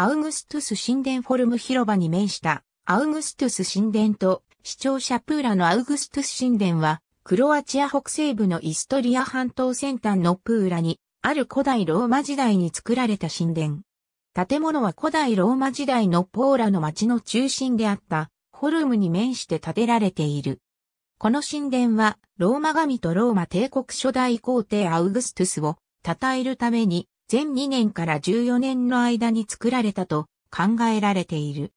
アウグストゥス神殿フォルム広場に面したアウグストゥス神殿と視聴者プーラのアウグストゥス神殿はクロアチア北西部のイストリア半島先端のプーラにある古代ローマ時代に作られた神殿。建物は古代ローマ時代のポーラの町の中心であったフォルムに面して建てられている。この神殿はローマ神とローマ帝国初代皇帝アウグストゥスを称えるために全2年から14年の間に作られたと考えられている。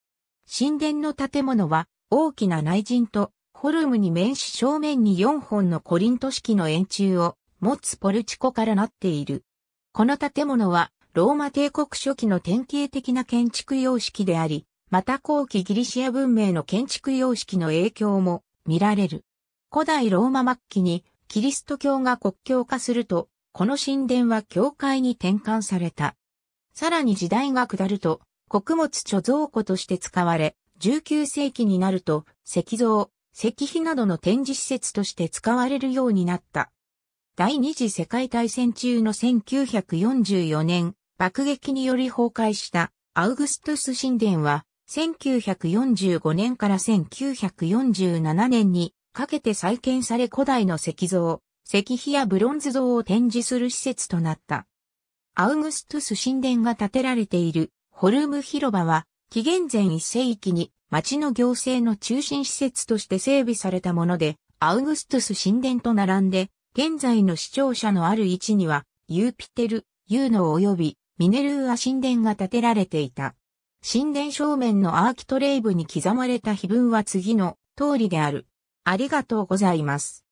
神殿の建物は大きな内陣とホルムに面し正面に4本のコリント式の円柱を持つポルチコからなっている。この建物はローマ帝国初期の典型的な建築様式であり、また後期ギリシア文明の建築様式の影響も見られる。古代ローマ末期にキリスト教が国教化するとこの神殿は教会に転換された。さらに時代が下ると、穀物貯蔵庫として使われ、19世紀になると、石像、石碑などの展示施設として使われるようになった。第二次世界大戦中の1944年、爆撃により崩壊したアウグストゥス神殿は、1945年から1947年にかけて再建され古代の石像、石碑やブロンズ像を展示する施設となった。アウグストゥス神殿が建てられているホルム広場は、紀元前1世紀に町の行政の中心施設として整備されたもので、アウグストゥス神殿と並んで、現在の市庁舎のある位置には、ユーピテル、ユーノ及びミネルーア神殿が建てられていた。神殿正面のアーキトレイブに刻まれた碑文は次の通りである。ありがとうございます。